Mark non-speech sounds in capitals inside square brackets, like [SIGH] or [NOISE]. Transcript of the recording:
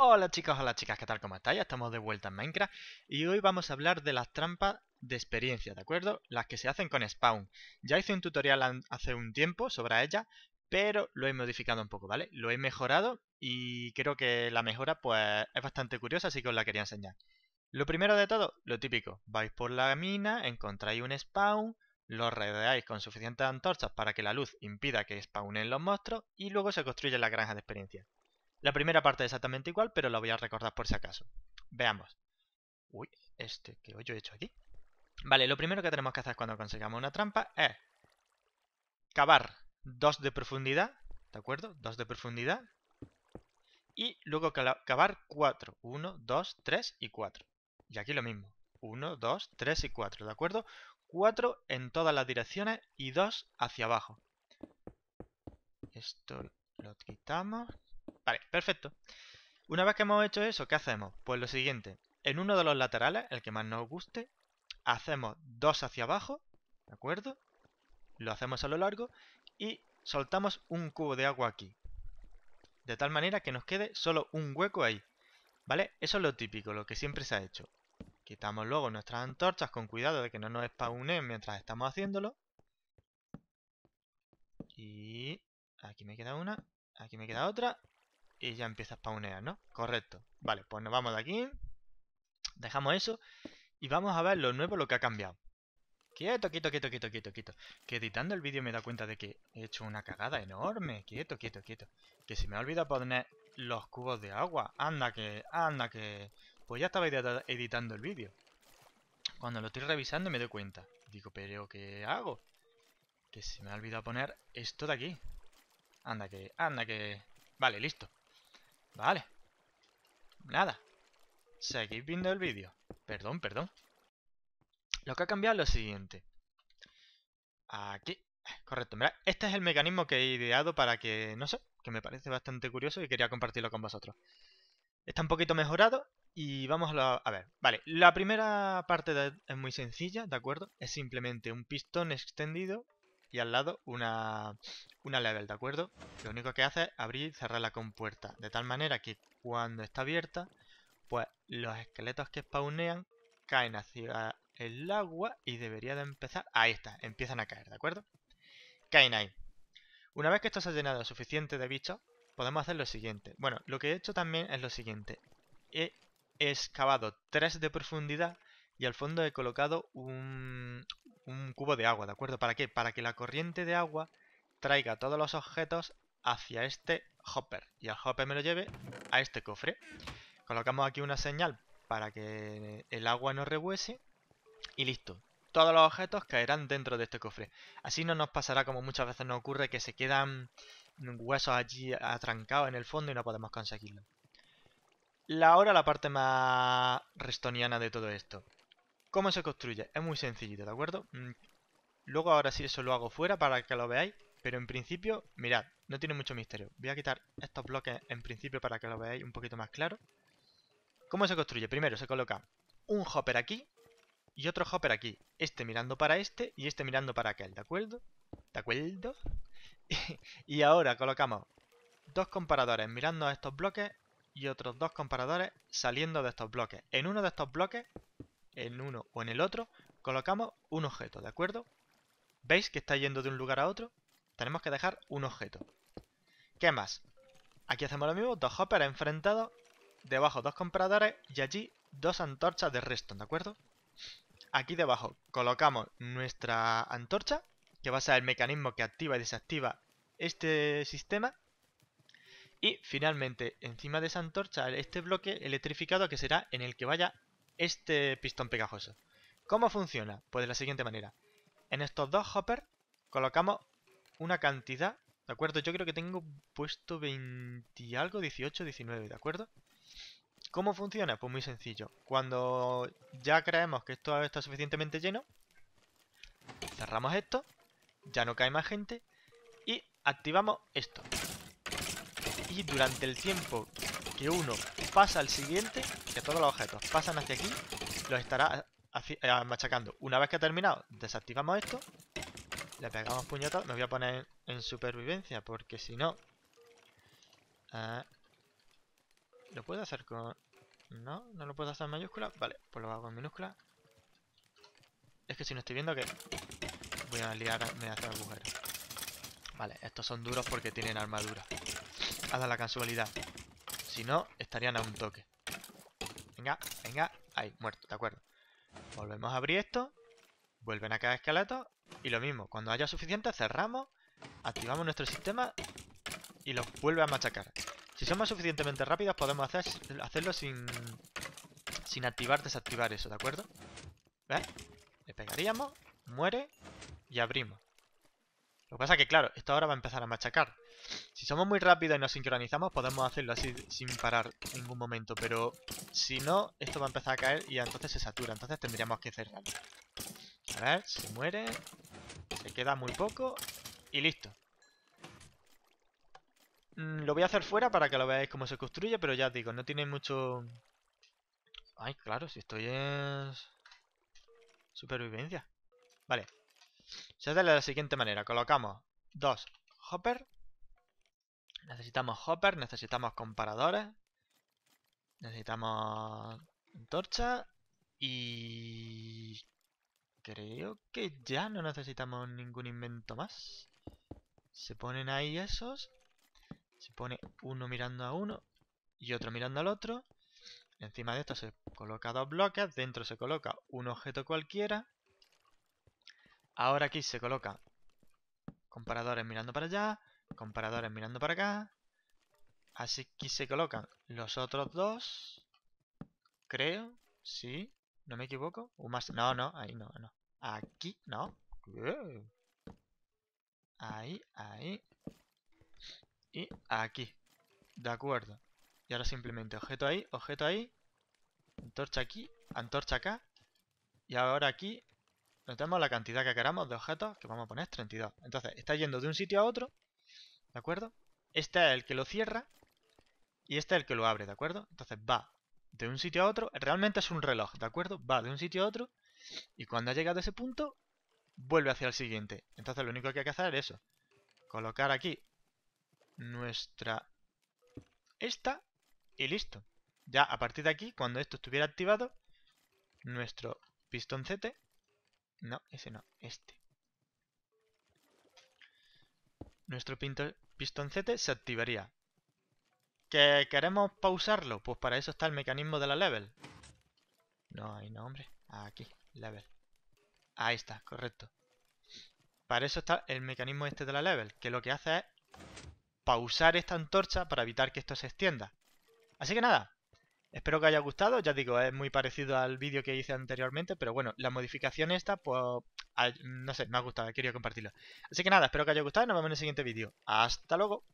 Hola chicos, hola chicas, ¿qué tal? ¿Cómo estáis? Estamos de vuelta en Minecraft y hoy vamos a hablar de las trampas de experiencia, ¿de acuerdo? Las que se hacen con spawn. Ya hice un tutorial hace un tiempo sobre ellas, pero lo he modificado un poco, ¿vale? Lo he mejorado y creo que la mejora pues es bastante curiosa, así que os la quería enseñar. Lo primero de todo, lo típico, vais por la mina, encontráis un spawn, lo rodeáis con suficientes antorchas para que la luz impida que spawnen los monstruos y luego se construye la granja de experiencia. La primera parte es exactamente igual, pero la voy a recordar por si acaso. Veamos. Uy, este, ¿qué yo he hecho aquí? Vale, lo primero que tenemos que hacer cuando consigamos una trampa es cavar dos de profundidad, ¿de acuerdo? Dos de profundidad. Y luego cavar cuatro. Uno, dos, tres y cuatro. Y aquí lo mismo. Uno, dos, tres y cuatro, ¿de acuerdo? Cuatro en todas las direcciones y dos hacia abajo. Esto lo quitamos, Vale, perfecto. Una vez que hemos hecho eso, ¿qué hacemos? Pues lo siguiente. En uno de los laterales, el que más nos guste, hacemos dos hacia abajo, ¿de acuerdo? Lo hacemos a lo largo y soltamos un cubo de agua aquí. De tal manera que nos quede solo un hueco ahí. ¿Vale? Eso es lo típico, lo que siempre se ha hecho. Quitamos luego nuestras antorchas con cuidado de que no nos spawnen mientras estamos haciéndolo. Y... aquí me queda una, aquí me queda otra y ya empieza a spawnear, ¿no? Correcto. Vale, pues nos vamos de aquí. Dejamos eso. Y vamos a ver lo nuevo, lo que ha cambiado. Quieto, quieto, quieto, quieto, quieto, quieto. Que editando el vídeo me da cuenta de que he hecho una cagada enorme. Quieto, quieto, quieto. Que se me ha olvidado poner los cubos de agua. Anda que, anda que... Pues ya estaba editando el vídeo. Cuando lo estoy revisando me doy cuenta. Digo, pero ¿qué hago? Que se me ha olvidado poner esto de aquí. Anda que, anda que... Vale, listo. Vale. Nada. Seguid viendo el vídeo. Perdón, perdón. Lo que ha cambiado es lo siguiente. Aquí. Correcto, Mira, este es el mecanismo que he ideado para que, no sé, que me parece bastante curioso y quería compartirlo con vosotros. Está un poquito mejorado y vamos a, ver. Vale, la primera parte es muy sencilla, ¿de acuerdo? Es simplemente un pistón extendido y al lado una, una level, ¿de acuerdo? Lo único que hace es abrir y cerrar la compuerta, de tal manera que cuando está abierta, pues los esqueletos que spawnean caen hacia el agua y debería de empezar... Ahí está, empiezan a caer, ¿de acuerdo? Caen ahí. Una vez que esto se ha llenado suficiente de bichos, podemos hacer lo siguiente. Bueno, lo que he hecho también es lo siguiente. He excavado 3 de profundidad y al fondo he colocado un, un cubo de agua, ¿de acuerdo? ¿Para qué? Para que la corriente de agua traiga todos los objetos hacia este hopper. Y el hopper me lo lleve a este cofre. Colocamos aquí una señal para que el agua no rebuese Y listo. Todos los objetos caerán dentro de este cofre. Así no nos pasará como muchas veces nos ocurre que se quedan huesos allí atrancados en el fondo y no podemos conseguirlo. La hora la parte más restoniana de todo esto. ¿Cómo se construye? Es muy sencillito, ¿de acuerdo? Mm. Luego ahora sí eso lo hago fuera para que lo veáis. Pero en principio, mirad, no tiene mucho misterio. Voy a quitar estos bloques en principio para que lo veáis un poquito más claro. ¿Cómo se construye? Primero se coloca un hopper aquí y otro hopper aquí. Este mirando para este y este mirando para aquel, ¿de acuerdo? ¿De acuerdo? [LAUGHS] y ahora colocamos dos comparadores mirando a estos bloques y otros dos comparadores saliendo de estos bloques. En uno de estos bloques en uno o en el otro, colocamos un objeto, ¿de acuerdo? ¿Veis que está yendo de un lugar a otro? Tenemos que dejar un objeto. ¿Qué más? Aquí hacemos lo mismo, dos hoppers enfrentados, debajo dos compradores y allí dos antorchas de resto, ¿de acuerdo? Aquí debajo colocamos nuestra antorcha, que va a ser el mecanismo que activa y desactiva este sistema. Y finalmente, encima de esa antorcha, este bloque electrificado que será en el que vaya este pistón pegajoso. ¿Cómo funciona? Pues de la siguiente manera. En estos dos hoppers colocamos una cantidad, ¿de acuerdo? Yo creo que tengo puesto 20 y algo, 18, 19, ¿de acuerdo? ¿Cómo funciona? Pues muy sencillo. Cuando ya creemos que esto está suficientemente lleno, cerramos esto, ya no cae más gente y activamos esto. Y durante el tiempo que uno pasa al siguiente, que todos los objetos pasan hacia aquí, los estará eh, machacando. Una vez que ha terminado, desactivamos esto, le pegamos puñetas, me voy a poner en supervivencia, porque si no... Ah, ¿Lo puedo hacer con...? No, no lo puedo hacer en mayúscula. Vale, pues lo hago en minúscula. Es que si no estoy viendo que... Voy a liarme a hacer agujeros. Vale, estos son duros porque tienen armadura. Haz la casualidad si no, estarían a un toque. Venga, venga. Ahí, muerto, de acuerdo. Volvemos a abrir esto. Vuelven a cada escalato. Y lo mismo, cuando haya suficiente cerramos, activamos nuestro sistema y los vuelve a machacar. Si somos suficientemente rápidos podemos hacerlo sin, sin activar, desactivar eso, ¿de acuerdo? ¿Ves? Le pegaríamos, muere y abrimos. Lo que pasa es que, claro, esto ahora va a empezar a machacar. Si somos muy rápidos y nos sincronizamos, podemos hacerlo así sin parar en ningún momento. Pero si no, esto va a empezar a caer y entonces se satura. Entonces tendríamos que cerrar. A ver, se muere. Se queda muy poco. Y listo. Mm, lo voy a hacer fuera para que lo veáis cómo se construye, pero ya os digo, no tiene mucho... Ay, claro, si estoy en... Supervivencia. Vale, se hace de la siguiente manera. Colocamos dos hopper. Necesitamos hopper, necesitamos comparadores. Necesitamos antorcha. Y... Creo que ya no necesitamos ningún invento más. Se ponen ahí esos. Se pone uno mirando a uno y otro mirando al otro. Encima de esto se coloca dos bloques, dentro se coloca un objeto cualquiera Ahora aquí se colocan comparadores mirando para allá, comparadores mirando para acá. Así que aquí se colocan los otros dos. Creo, sí, no me equivoco. Más, no, no, ahí no, no. Aquí, no. Ahí, ahí. Y aquí. De acuerdo. Y ahora simplemente objeto ahí, objeto ahí. Antorcha aquí, antorcha acá. Y ahora aquí tenemos la cantidad que queramos de objetos, que vamos a poner 32. Entonces, está yendo de un sitio a otro, ¿de acuerdo? Este es el que lo cierra y este es el que lo abre, ¿de acuerdo? Entonces va de un sitio a otro, realmente es un reloj, ¿de acuerdo? Va de un sitio a otro y cuando ha llegado a ese punto, vuelve hacia el siguiente. Entonces lo único que hay que hacer es eso, colocar aquí nuestra esta y listo. Ya a partir de aquí, cuando esto estuviera activado, nuestro pistoncete no, ese no, este. Nuestro pistoncete se activaría. ¿Que queremos pausarlo? Pues para eso está el mecanismo de la level. No, ahí no, hombre. Aquí, level. Ahí está, correcto. Para eso está el mecanismo este de la level, que lo que hace es pausar esta antorcha para evitar que esto se extienda. Así que nada, Espero que haya gustado, ya digo, es muy parecido al vídeo que hice anteriormente, pero bueno, la modificación esta, pues, no sé, me ha gustado, quería compartirla. Así que nada, espero que haya gustado y nos vemos en el siguiente vídeo. ¡Hasta luego!